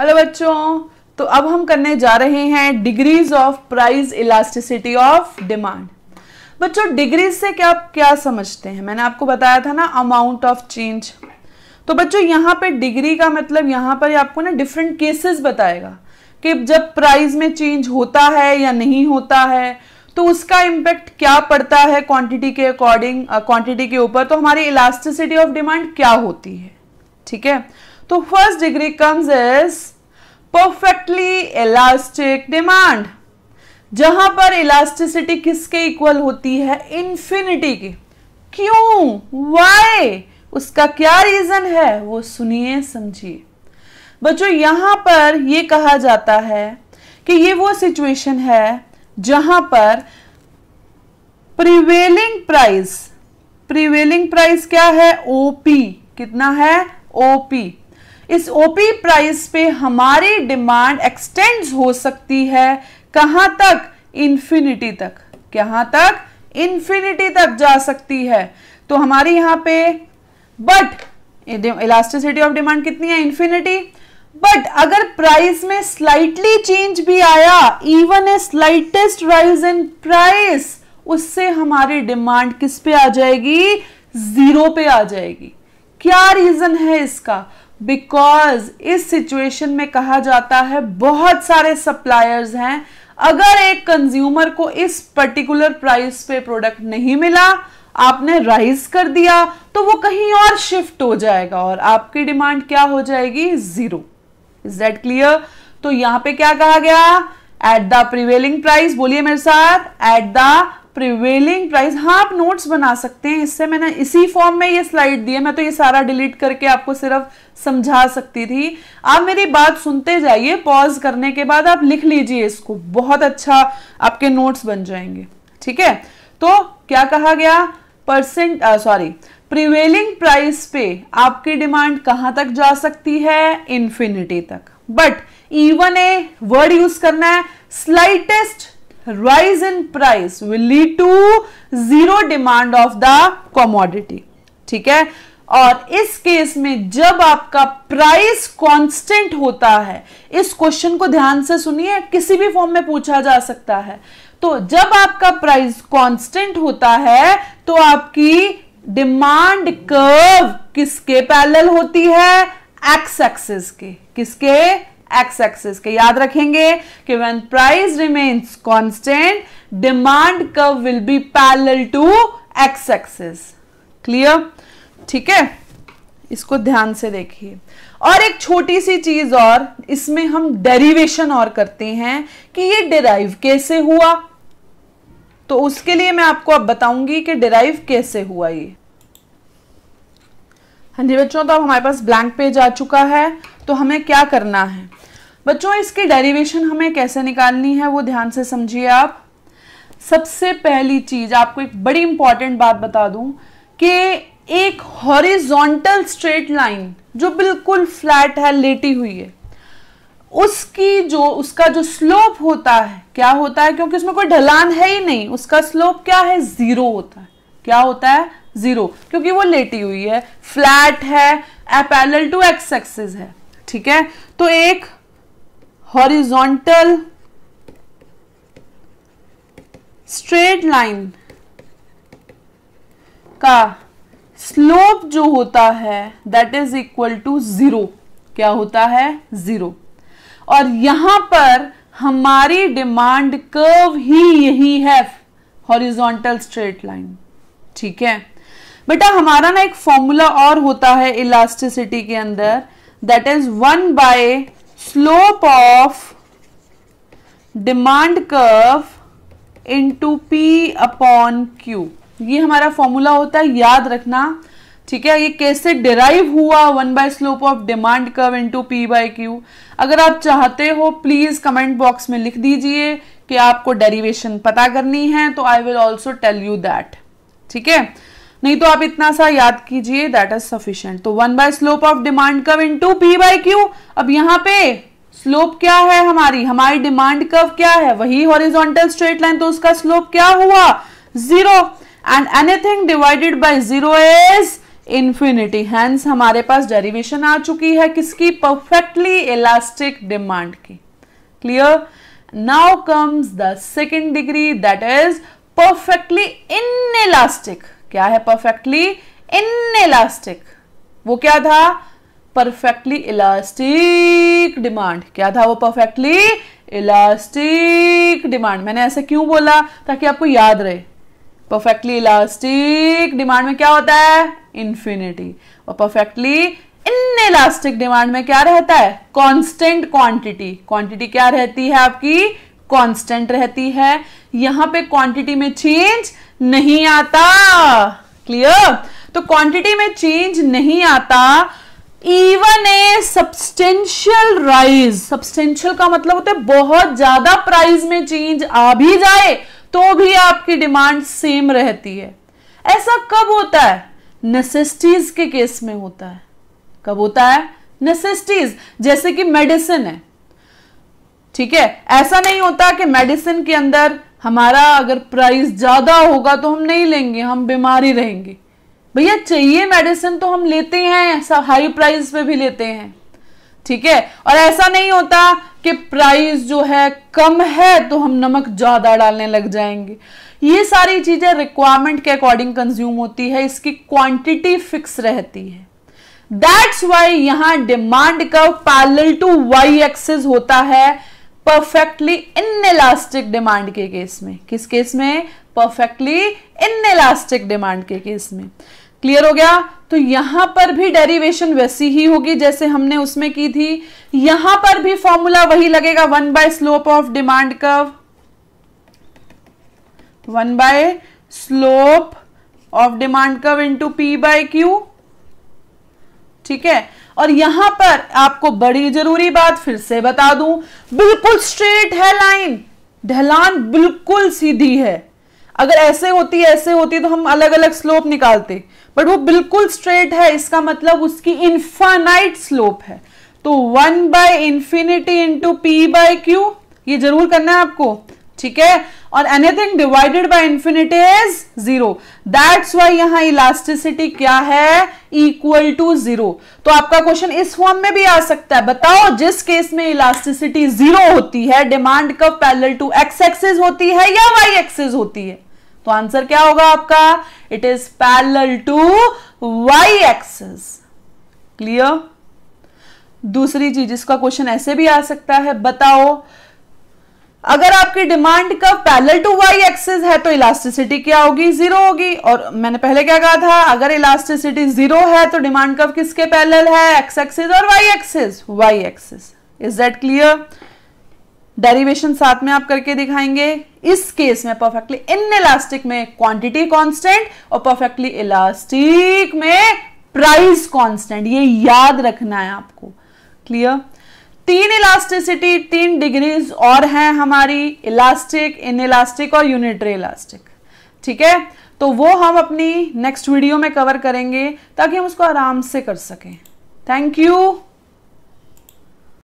hello बच्चों तो अब हम करने जा रहे हैं degrees of price elasticity of demand बच्चों डिग्रीज से क्या आप क्या समझते हैं मैंने आपको बताया था ना अमाउंट ऑफ चेंज तो बच्चों यहाँ पे डिग्री का मतलब यहाँ पर आपको ना डिफरेंट केसेस बताएगा कि जब प्राइस में चेंज होता है या नहीं होता है तो उसका इम्पैक्ट क्या पड़ता है क्वांटिटी के अकॉर्डिंग क्वांटिटी के ऊपर तो हमारी इलास्टिसिटी ऑफ डिमांड क्या होती है ठीक है तो first degree comes is perfectly elastic demand जहां पर इलास्टिसिटी किसके इक्वल होती है इंफिनिटी की क्यों वाई उसका क्या रीजन है वो सुनिए समझिए बच्चों यहां पर ये कहा जाता है कि ये वो सिचुएशन है जहां पर प्रिवेलिंग प्राइस प्रिवेलिंग प्राइस क्या है ओपी कितना है ओपी इस ओपी प्राइस पे हमारी डिमांड एक्सटेंड हो सकती है कहां तक इंफिनिटी तक कहां तक इंफिनिटी तक जा सकती है तो हमारी यहां पे बट इलास्टिसिटी ऑफ डिमांड कितनी है इंफिनिटी बट अगर प्राइस में स्लाइटली चेंज भी आया even a slightest rise in price उससे हमारी डिमांड किस पे आ जाएगी जीरो पे आ जाएगी क्या रीजन है इसका बिकॉज इस सिचुएशन में कहा जाता है बहुत सारे सप्लायर्स हैं अगर एक कंज्यूमर को इस पर्टिकुलर प्राइस पे प्रोडक्ट नहीं मिला आपने राइज कर दिया तो वो कहीं और शिफ्ट हो जाएगा और आपकी डिमांड क्या हो जाएगी जीरो इज दैट क्लियर तो यहां पे क्या कहा गया एट द प्रिवेलिंग प्राइस बोलिए मेरे साथ एट द प्रिवेलिंग प्राइस हाँ आप नोट्स बना सकते हैं इससे मैंने इसी फॉर्म में ये स्लाइड दी है मैं तो ये सारा डिलीट करके आपको सिर्फ समझा सकती थी आप मेरी बात सुनते जाइए पॉज करने के बाद आप लिख लीजिए इसको बहुत अच्छा आपके नोट्स बन जाएंगे ठीक है तो क्या कहा गया परसेंट सॉरी प्रिवेलिंग प्राइस पे आपकी डिमांड कहाँ तक जा सकती है इन्फिनिटी तक but even a word use करना है slightest rise in price will lead to zero demand of the commodity ठीक है और इस केस में जब आपका प्राइस कांस्टेंट होता है इस क्वेश्चन को ध्यान से सुनिए किसी भी फॉर्म में पूछा जा सकता है तो जब आपका प्राइस कांस्टेंट होता है तो आपकी डिमांड कर्व किसके पैरेलल होती है एक्स एक्सिस के किसके एक्स एक्सिस के याद रखेंगे कि when price remains constant demand curve will be parallel to X axis clear ठीक है इसको ध्यान से देखिए और एक छोटी सी चीज और इसमें हम डेरिवेशन और करते हैं कि ये डिराइव कैसे हुआ तो उसके लिए मैं आपको अब बताऊंगी कि डिराइव कैसे हुआ ये हाँ जी बच्चों तो अब हमारे पास ब्लैंक पेज आ चुका है तो हमें क्या करना है बच्चों इसकी डेरिवेशन हमें कैसे निकालनी है वो ध्यान से समझिए आप सबसे पहली चीज आपको एक बड़ी इंपॉर्टेंट बात बता दूं कि एक हॉरिजॉन्टल स्ट्रेट लाइन जो बिल्कुल फ्लैट है लेटी हुई है उसकी जो उसका जो स्लोप होता है क्या होता है क्योंकि उसमें कोई ढलान है ही नहीं उसका स्लोप क्या है जीरो होता है क्या होता है जीरो क्योंकि वो लेटी हुई है फ्लैट है पैरेलल टू एक्स एक्सिस है ठीक है तो एक horizontal स्ट्रेट लाइन का स्लोप जो होता है that is equal to zero क्या होता है जीरो और यहां पर हमारी डिमांड कर्व ही यही है हॉरिजॉन्टल स्ट्रेट लाइन ठीक है बेटा हमारा ना एक फॉर्मूला और होता है इलास्टिसिटी के अंदर that is one by slope of demand curve into P upon Q ये हमारा फॉर्मूला होता है याद रखना ठीक है ये कैसे डिराइव हुआ one by slope of demand curve into P by Q अगर आप चाहते हो प्लीज कमेंट बॉक्स में लिख दीजिए कि आपको डेरिवेशन पता करनी है तो I will also tell you that ठीक है नहीं तो आप इतना सा याद कीजिए दैट इज सफिशियंट तो one by slope of demand curve into P by Q अब यहां पे स्लोप क्या है हमारी हमारी डिमांड कव क्या है वही हॉरिजॉन्टल स्ट्रेट लाइन तो उसका स्लोप क्या हुआ zero and anything divided by zero is infinity hence हमारे पास डेरिवेशन आ चुकी है किसकी परफेक्टली इलास्टिक डिमांड की clear now comes the second degree that is perfectly inelastic क्या है परफेक्टली इन इलास्टिक वो क्या था परफेक्टली इलास्टिक डिमांड क्या था वो परफेक्टली इलास्टिक डिमांड मैंने ऐसे क्यों बोला ताकि आपको याद रहे परफेक्टली इलास्टिक डिमांड में क्या होता है इंफिनिटी और परफेक्टली इन इलास्टिक डिमांड में क्या रहता है कॉन्स्टेंट क्वांटिटी क्वांटिटी क्या रहती है आपकी कांस्टेंट रहती है यहां पे क्वांटिटी में चेंज नहीं आता क्लियर तो क्वांटिटी में चेंज नहीं आता even a substantial rise substantial का मतलब होता है बहुत ज्यादा प्राइस में चेंज आ भी जाए तो भी आपकी डिमांड सेम रहती है ऐसा कब होता है नेसेसिटीज के केस में होता है कब होता है नेसेसिटीज जैसे कि मेडिसिन है ठीक है ऐसा नहीं होता कि मेडिसिन के अंदर हमारा अगर प्राइस ज्यादा होगा तो हम नहीं लेंगे हम बीमार ही रहेंगे भैया चाहिए मेडिसिन तो हम लेते हैं हाई प्राइस पे भी लेते हैं ठीक है और ऐसा नहीं होता कि प्राइस जो है कम है तो हम नमक ज्यादा डालने लग जाएंगे ये सारी चीजें रिक्वायरमेंट के अकॉर्डिंग कंज्यूम होती है इसकी क्वांटिटी फिक्स रहती है दैट्स वाई यहां डिमांड का पैरल टू वाई एक्सेस होता है परफेक्टली इनएलास्टिक डिमांड के केस में किस केस में परफेक्टली इलास्टिक डिमांड के केस में क्लियर हो गया तो यहां पर भी डेरिवेशन वैसी ही होगी जैसे हमने उसमें की थी यहां पर भी फॉर्मूला वही लगेगा one by slope of demand curve one by slope of demand curve into P by Q ठीक है और यहां पर आपको बड़ी जरूरी बात फिर से बता दूं बिल्कुल स्ट्रेट है लाइन ढलान बिल्कुल सीधी है अगर ऐसे होती ऐसे होती तो हम अलग अलग स्लोप निकालते बट वो बिल्कुल स्ट्रेट है इसका मतलब उसकी इंफानाइट स्लोप है तो one by infinity into P by Q ये जरूर करना है आपको ठीक है और anything divided by infinity is zero that's why यहां इलास्टिसिटी क्या है इक्वल टू जीरो तो आपका क्वेश्चन इस फॉर्म में भी आ सकता है बताओ जिस केस में इलास्टिसिटी जीरो होती है डिमांड कब पैरेलल टू एक्स एक्सिस होती है या वाई एक्सिस होती है तो आंसर क्या होगा आपका it is parallel to Y axis clear दूसरी चीज इसका क्वेश्चन ऐसे भी आ सकता है बताओ अगर आपकी डिमांड का पैरेलल टू वाई एक्सेस है तो इलास्टिसिटी क्या होगी जीरो होगी और मैंने पहले क्या कहा था अगर इलास्टिसिटी जीरो है तो डिमांड कर्व किसके पैरेलल है एक्स एक्सिस और Y axis Y axis is that clear derivation साथ में आप करके दिखाएंगे इस केस में परफेक्टली इन इलास्टिक में क्वांटिटी कांस्टेंट और परफेक्टली इलास्टिक में प्राइस कांस्टेंट ये याद रखना है आपको क्लियर तीन इलास्टिसिटी तीन डिग्रीज और हैं हमारी इलास्टिक इन इलास्टिक और यूनिटरी इलास्टिक ठीक है तो वो हम अपनी नेक्स्ट वीडियो में कवर करेंगे ताकि हम उसको आराम से कर सकें थैंक यू